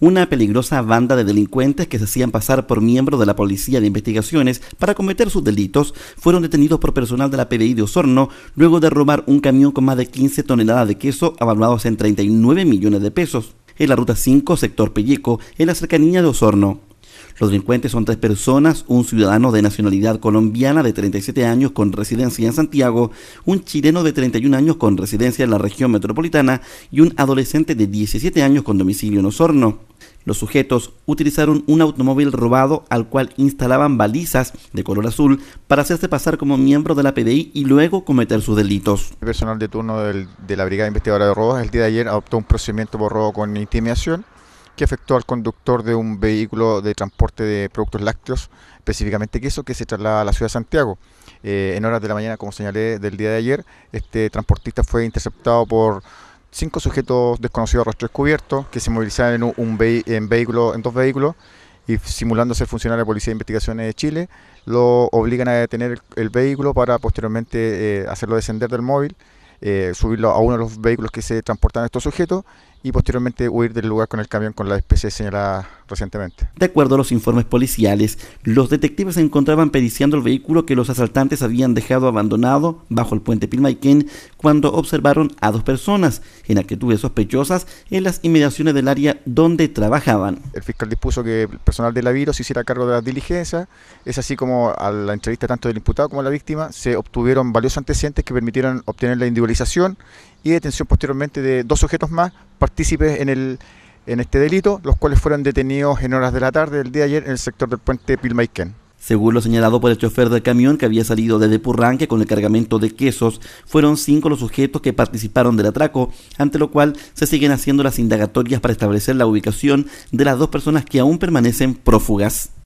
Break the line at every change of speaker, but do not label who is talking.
una peligrosa banda de delincuentes que se hacían pasar por miembros de la Policía de Investigaciones para cometer sus delitos fueron detenidos por personal de la PDI de Osorno luego de robar un camión con más de 15 toneladas de queso avalados en 39 millones de pesos en la Ruta 5, sector Pelleco, en la cercanía de Osorno. Los delincuentes son tres personas, un ciudadano de nacionalidad colombiana de 37 años con residencia en Santiago, un chileno de 31 años con residencia en la región metropolitana y un adolescente de 17 años con domicilio en Osorno. Los sujetos utilizaron un automóvil robado al cual instalaban balizas de
color azul para hacerse pasar como miembro de la PDI y luego cometer sus delitos. El personal de turno de la Brigada Investigadora de Robos el día de ayer adoptó un procedimiento por robo con intimidación que afectó al conductor de un vehículo de transporte de productos lácteos, específicamente queso, que se traslada a la ciudad de Santiago. Eh, en horas de la mañana, como señalé del día de ayer, este transportista fue interceptado por cinco sujetos desconocidos a rostro descubierto que se movilizaban en, un, vehículo, en dos vehículos y simulando ser funcionarios de Policía de Investigaciones de Chile, lo obligan a detener el, vehículo para posteriormente eh, hacerlo descender del móvil, eh, subirlo a uno de los vehículos que se transportan estos sujetos y posteriormente huir del lugar con el camión con la especie señalada recientemente. De acuerdo a los informes policiales, los detectives se encontraban
periciando el vehículo que los asaltantes habían dejado abandonado bajo el puente Pilmaiquén cuando observaron a dos personas en actitudes sospechosas en las inmediaciones del área donde
trabajaban. El fiscal dispuso que el personal de la Viro se hiciera cargo de la diligencias. Es así como a la entrevista tanto del imputado como de la víctima se obtuvieron valiosos antecedentes que permitieron obtener la individualización y detención posteriormente de dos sujetos más partícipes en, el, en este delito, los cuales fueron detenidos en horas de la tarde del día de ayer en el sector del puente Pilmaiken
Según lo señalado por el chofer del camión que había salido desde Purranque con el cargamento de quesos, fueron cinco los sujetos que participaron del atraco, ante lo cual se siguen haciendo las indagatorias para establecer la ubicación de las dos personas que aún permanecen prófugas.